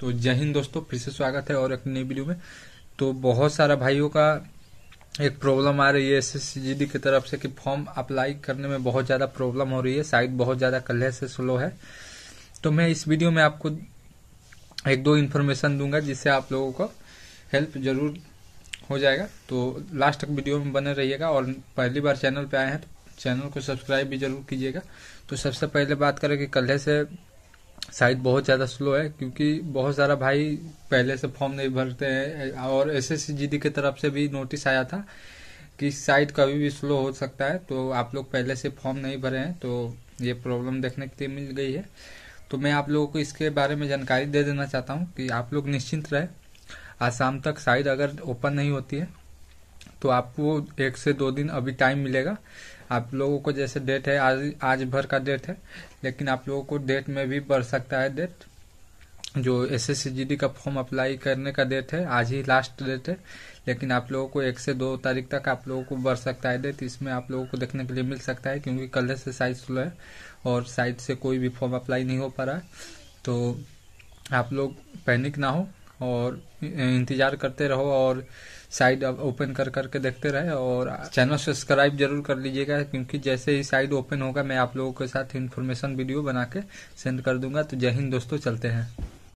तो जय हिंद दोस्तों फिर से स्वागत है और एक नई वीडियो में तो बहुत सारा भाइयों का एक प्रॉब्लम आ रही है एस एस की तरफ से कि फॉर्म अप्लाई करने में बहुत ज़्यादा प्रॉब्लम हो रही है साइट बहुत ज़्यादा कल्हे से स्लो है तो मैं इस वीडियो में आपको एक दो इन्फॉर्मेशन दूंगा जिससे आप लोगों को हेल्प जरूर हो जाएगा तो लास्ट तक वीडियो में बने रहिएगा और पहली बार चैनल पे आए हैं तो चैनल को सब्सक्राइब भी जरूर कीजिएगा तो सबसे पहले बात करें कि कल्हे से साइट बहुत ज़्यादा स्लो है क्योंकि बहुत सारा भाई पहले से फॉर्म नहीं भरते हैं और एस एस की तरफ से भी नोटिस आया था कि साइट कभी भी स्लो हो सकता है तो आप लोग पहले से फॉर्म नहीं भरे हैं तो ये प्रॉब्लम देखने के लिए मिल गई है तो मैं आप लोगों को इसके बारे में जानकारी दे देना चाहता हूँ कि आप लोग निश्चिंत रहे आज शाम तक साइट अगर ओपन नहीं होती है तो आपको एक से दो दिन अभी टाइम मिलेगा आप लोगों को जैसे डेट है आज आज भर का डेट है लेकिन आप लोगों को डेट में भी बढ़ सकता है डेट जो एस एस का फॉर्म अप्लाई करने का डेट है आज ही लास्ट डेट है लेकिन आप लोगों को एक से दो तारीख तक आप लोगों को बढ़ सकता है डेट इसमें आप लोगों को देखने के लिए मिल सकता है क्योंकि कल से साइट स्लो है और साइट से कोई भी फॉर्म अप्लाई नहीं हो पा रहा है तो आप लोग पैनिक ना हो और इंतज़ार करते रहो और साइड अब ओपन कर करके देखते रहे और चैनल सब्सक्राइब जरूर कर लीजिएगा क्योंकि जैसे ही साइड ओपन होगा मैं आप लोगों के साथ इन्फॉर्मेशन वीडियो बना के सेंड कर दूंगा तो जय हिंद दोस्तों चलते हैं